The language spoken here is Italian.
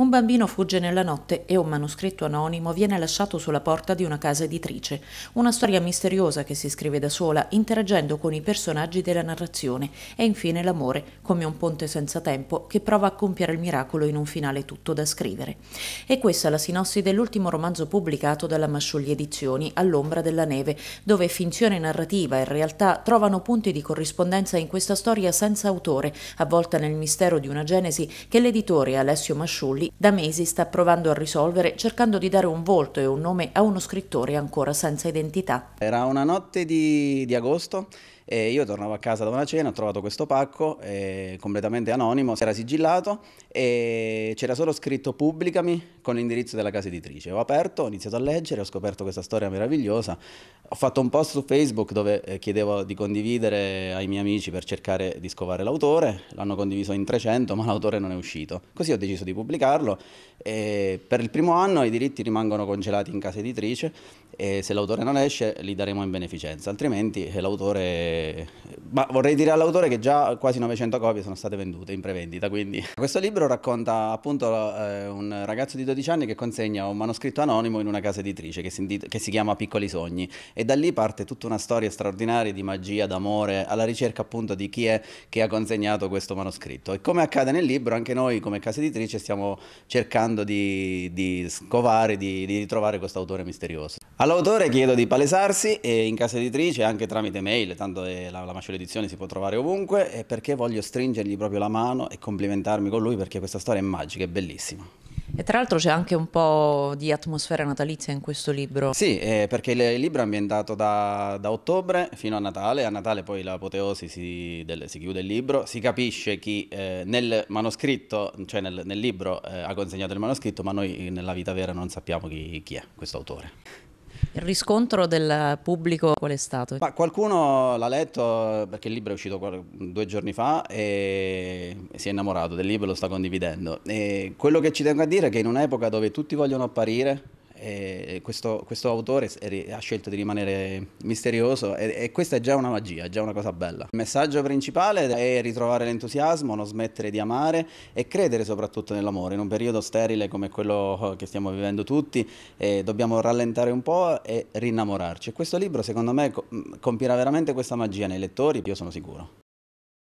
Un bambino fugge nella notte e un manoscritto anonimo viene lasciato sulla porta di una casa editrice, una storia misteriosa che si scrive da sola, interagendo con i personaggi della narrazione, e infine l'amore, come un ponte senza tempo che prova a compiere il miracolo in un finale tutto da scrivere. E questa è la sinossi dell'ultimo romanzo pubblicato dalla Masciugli Edizioni, All'ombra della neve, dove finzione narrativa e realtà trovano punti di corrispondenza in questa storia senza autore, avvolta nel mistero di una genesi che l'editore Alessio Masciulli da mesi sta provando a risolvere cercando di dare un volto e un nome a uno scrittore ancora senza identità. Era una notte di, di agosto e io tornavo a casa da una cena, ho trovato questo pacco eh, completamente anonimo, si era sigillato e c'era solo scritto pubblicami con l'indirizzo della casa editrice. Ho aperto, ho iniziato a leggere, ho scoperto questa storia meravigliosa. Ho fatto un post su Facebook dove eh, chiedevo di condividere ai miei amici per cercare di scovare l'autore, l'hanno condiviso in 300 ma l'autore non è uscito. Così ho deciso di pubblicarlo e per il primo anno i diritti rimangono congelati in casa editrice e se l'autore non esce li daremo in beneficenza, altrimenti eh, l'autore ma vorrei dire all'autore che già quasi 900 copie sono state vendute in prevendita, quindi questo libro racconta appunto eh, un ragazzo di 12 anni che consegna un manoscritto anonimo in una casa editrice che si, che si chiama Piccoli Sogni e da lì parte tutta una storia straordinaria di magia, d'amore, alla ricerca appunto di chi è che ha consegnato questo manoscritto e come accade nel libro anche noi come casa editrice stiamo cercando di, di scovare, di, di ritrovare questo autore misterioso. All'autore chiedo di palesarsi e eh, in casa editrice anche tramite mail, tanto è e la, la Macello Edizioni si può trovare ovunque e perché voglio stringergli proprio la mano e complimentarmi con lui perché questa storia è magica, è bellissima. E tra l'altro c'è anche un po' di atmosfera natalizia in questo libro. Sì, eh, perché il libro è ambientato da, da, ottobre fino a Natale, a Natale poi l'apoteosi si, del, si chiude il libro, si capisce chi eh, nel manoscritto, cioè nel, nel libro eh, ha consegnato il manoscritto, ma noi eh, nella vita vera non sappiamo chi, chi è questo autore. Il riscontro del pubblico qual è stato? Ma qualcuno l'ha letto perché il libro è uscito due giorni fa e si è innamorato del libro e lo sta condividendo. E quello che ci tengo a dire è che in un'epoca dove tutti vogliono apparire, eh, questo, questo, autore ha scelto di rimanere misterioso e, e, questa è già una magia, è già una cosa bella. Il messaggio principale è ritrovare l'entusiasmo, non smettere di amare e credere soprattutto nell'amore. In un periodo sterile come quello eh, che stiamo vivendo tutti eh, dobbiamo rallentare un po' e rinnamorarci. questo libro secondo me mm, compirà veramente questa magia nei lettori, io sono sicuro.